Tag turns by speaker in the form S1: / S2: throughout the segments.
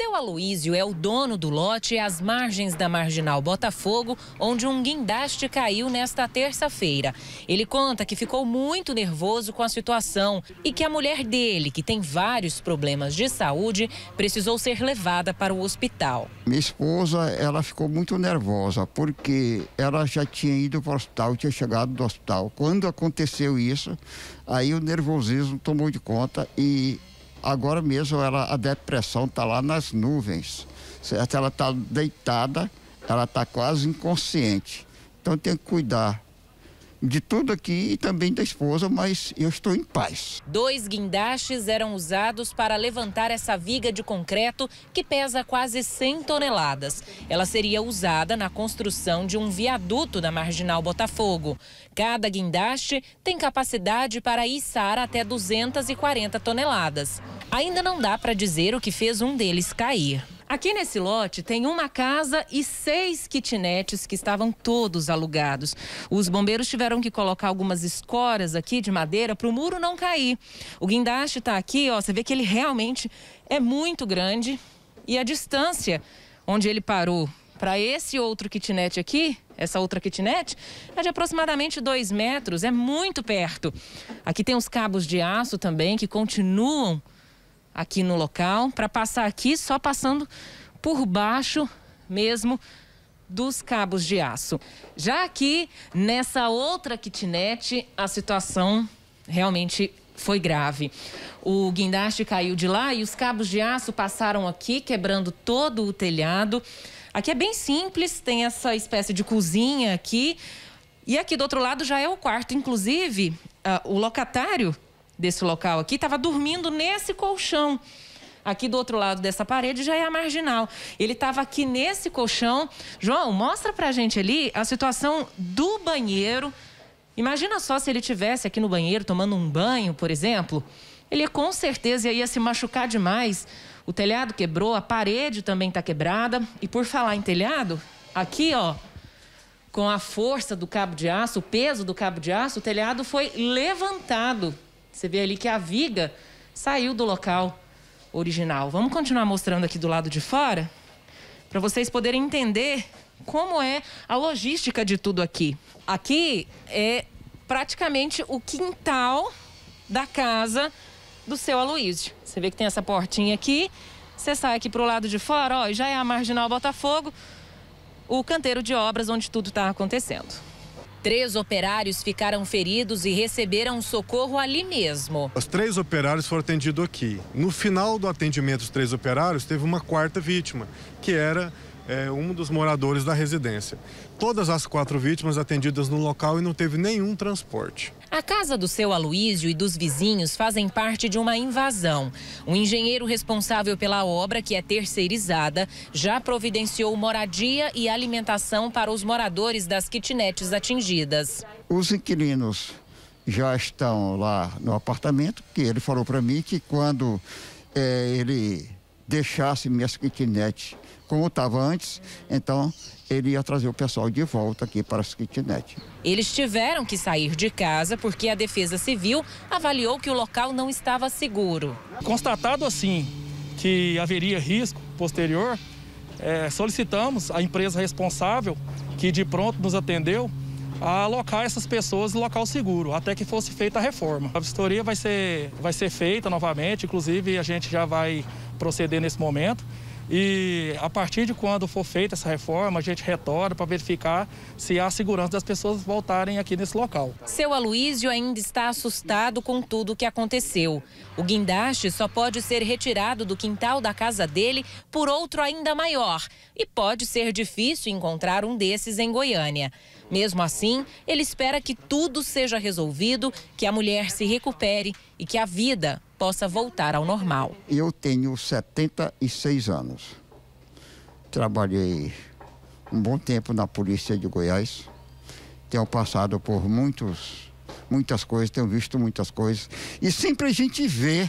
S1: Seu Aloísio é o dono do lote às margens da Marginal Botafogo, onde um guindaste caiu nesta terça-feira. Ele conta que ficou muito nervoso com a situação e que a mulher dele, que tem vários problemas de saúde, precisou ser levada para o hospital.
S2: Minha esposa, ela ficou muito nervosa porque ela já tinha ido para o hospital, tinha chegado do hospital. Quando aconteceu isso, aí o nervosismo tomou de conta e Agora mesmo ela, a depressão está lá nas nuvens, certo? Ela está deitada, ela está quase inconsciente. Então tem que cuidar de tudo aqui e também da esposa, mas eu estou em paz.
S1: Dois guindastes eram usados para levantar essa viga de concreto que pesa quase 100 toneladas. Ela seria usada na construção de um viaduto da Marginal Botafogo. Cada guindaste tem capacidade para içar até 240 toneladas. Ainda não dá para dizer o que fez um deles cair. Aqui nesse lote tem uma casa e seis kitinetes que estavam todos alugados. Os bombeiros tiveram que colocar algumas escoras aqui de madeira para o muro não cair. O guindaste está aqui, ó, você vê que ele realmente é muito grande e a distância onde ele parou para esse outro kitnet aqui, essa outra kitnet, é de aproximadamente 2 metros, é muito perto. Aqui tem os cabos de aço também que continuam aqui no local para passar aqui só passando por baixo mesmo dos cabos de aço. Já aqui nessa outra kitnet, a situação realmente foi grave. O guindaste caiu de lá e os cabos de aço passaram aqui, quebrando todo o telhado. Aqui é bem simples, tem essa espécie de cozinha aqui. E aqui do outro lado já é o quarto. Inclusive, uh, o locatário desse local aqui, estava dormindo nesse colchão. Aqui do outro lado dessa parede já é a marginal. Ele estava aqui nesse colchão. João, mostra pra gente ali a situação do banheiro. Imagina só se ele tivesse aqui no banheiro tomando um banho, por exemplo. Ele com certeza ia se machucar demais. O telhado quebrou, a parede também está quebrada. E por falar em telhado, aqui, ó, com a força do cabo de aço, o peso do cabo de aço, o telhado foi levantado. Você vê ali que a viga saiu do local original. Vamos continuar mostrando aqui do lado de fora para vocês poderem entender como é a logística de tudo aqui. Aqui é praticamente o quintal da casa do seu Aloysio. Você vê que tem essa portinha aqui, você sai aqui para o lado de fora, ó, já é a Marginal Botafogo, o canteiro de obras onde tudo está acontecendo. Três operários ficaram feridos e receberam socorro ali mesmo. Os três operários foram atendidos aqui. No final do atendimento dos três operários, teve uma quarta vítima, que era é, um dos moradores da residência. Todas as quatro vítimas atendidas no local e não teve nenhum transporte. A casa do seu Aloísio e dos vizinhos fazem parte de uma invasão. O engenheiro responsável pela obra, que é terceirizada, já providenciou moradia e alimentação para os moradores das kitnets atingidas.
S2: Os inquilinos já estão lá no apartamento, que ele falou para mim que quando é, ele deixasse minhas kitnet como estava antes, então ele ia trazer o pessoal de volta aqui para as kitnet.
S1: Eles tiveram que sair de casa porque a Defesa Civil avaliou que o local não estava seguro. Constatado assim que haveria risco posterior, é, solicitamos a empresa responsável, que de pronto nos atendeu, a alocar essas pessoas no local seguro, até que fosse feita a reforma. A vistoria vai ser, vai ser feita novamente, inclusive a gente já vai proceder nesse momento. E a partir de quando for feita essa reforma, a gente retorna para verificar se há segurança das pessoas voltarem aqui nesse local. Seu Aloísio ainda está assustado com tudo o que aconteceu. O guindaste só pode ser retirado do quintal da casa dele por outro ainda maior e pode ser difícil encontrar um desses em Goiânia. Mesmo assim, ele espera que tudo seja resolvido, que a mulher se recupere e que a vida possa voltar ao normal.
S2: Eu tenho 76 anos. Trabalhei um bom tempo na polícia de Goiás. Tenho passado por muitos, muitas coisas, tenho visto muitas coisas. E sempre a gente vê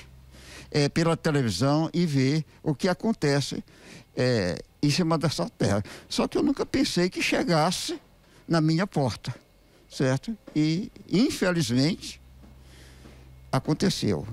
S2: é, pela televisão e vê o que acontece é, em cima dessa terra. Só que eu nunca pensei que chegasse na minha porta, certo? E, infelizmente, aconteceu.